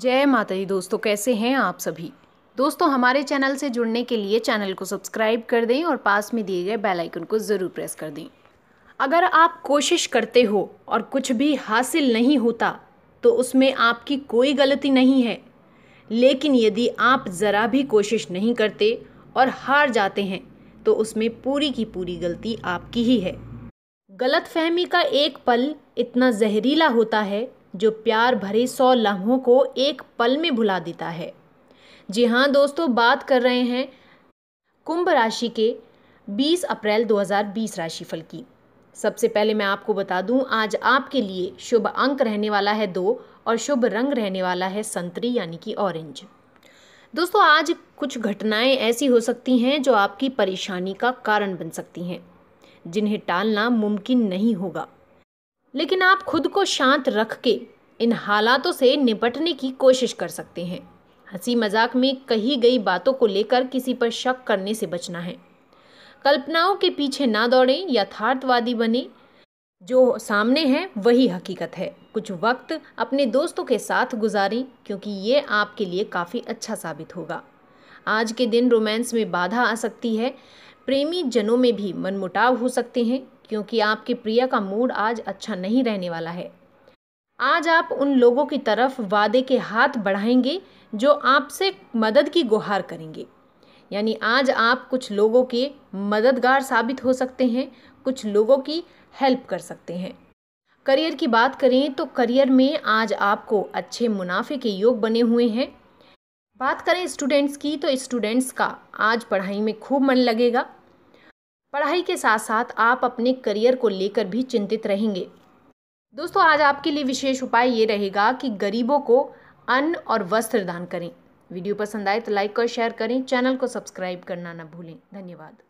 जय माता दी दोस्तों कैसे हैं आप सभी दोस्तों हमारे चैनल से जुड़ने के लिए चैनल को सब्सक्राइब कर दें और पास में दिए गए बेल आइकन को ज़रूर प्रेस कर दें अगर आप कोशिश करते हो और कुछ भी हासिल नहीं होता तो उसमें आपकी कोई गलती नहीं है लेकिन यदि आप ज़रा भी कोशिश नहीं करते और हार जाते हैं तो उसमें पूरी की पूरी गलती आपकी ही है गलतफहमी का एक पल इतना जहरीला होता है जो प्यार भरे सौ लम्हों को एक पल में भुला देता है जी हाँ दोस्तों बात कर रहे हैं कुंभ राशि के 20 अप्रैल 2020 राशिफल की सबसे पहले मैं आपको बता दूं आज आपके लिए शुभ अंक रहने वाला है दो और शुभ रंग रहने वाला है संतरी यानी कि ऑरेंज दोस्तों आज कुछ घटनाएं ऐसी हो सकती हैं जो आपकी परेशानी का कारण बन सकती हैं जिन्हें टालना मुमकिन नहीं होगा लेकिन आप खुद को शांत रख के इन हालातों से निपटने की कोशिश कर सकते हैं हंसी मजाक में कही गई बातों को लेकर किसी पर शक करने से बचना है कल्पनाओं के पीछे ना दौड़ें यथार्थवादी बने जो सामने है वही हकीकत है कुछ वक्त अपने दोस्तों के साथ गुजारें क्योंकि ये आपके लिए काफ़ी अच्छा साबित होगा आज के दिन रोमांस में बाधा आ सकती है प्रेमी जनों में भी मनमुटाव हो सकते हैं क्योंकि आपके प्रिय का मूड आज अच्छा नहीं रहने वाला है आज आप उन लोगों की तरफ वादे के हाथ बढ़ाएंगे जो आपसे मदद की गुहार करेंगे यानी आज आप कुछ लोगों के मददगार साबित हो सकते हैं कुछ लोगों की हेल्प कर सकते हैं करियर की बात करें तो करियर में आज आपको अच्छे मुनाफे के योग बने हुए हैं बात करें स्टूडेंट्स की तो स्टूडेंट्स का आज पढ़ाई में खूब मन लगेगा पढ़ाई के साथ साथ आप अपने करियर को लेकर भी चिंतित रहेंगे दोस्तों आज आपके लिए विशेष उपाय ये रहेगा कि गरीबों को अन्न और वस्त्र दान करें वीडियो पसंद आए तो लाइक और शेयर करें चैनल को सब्सक्राइब करना ना भूलें धन्यवाद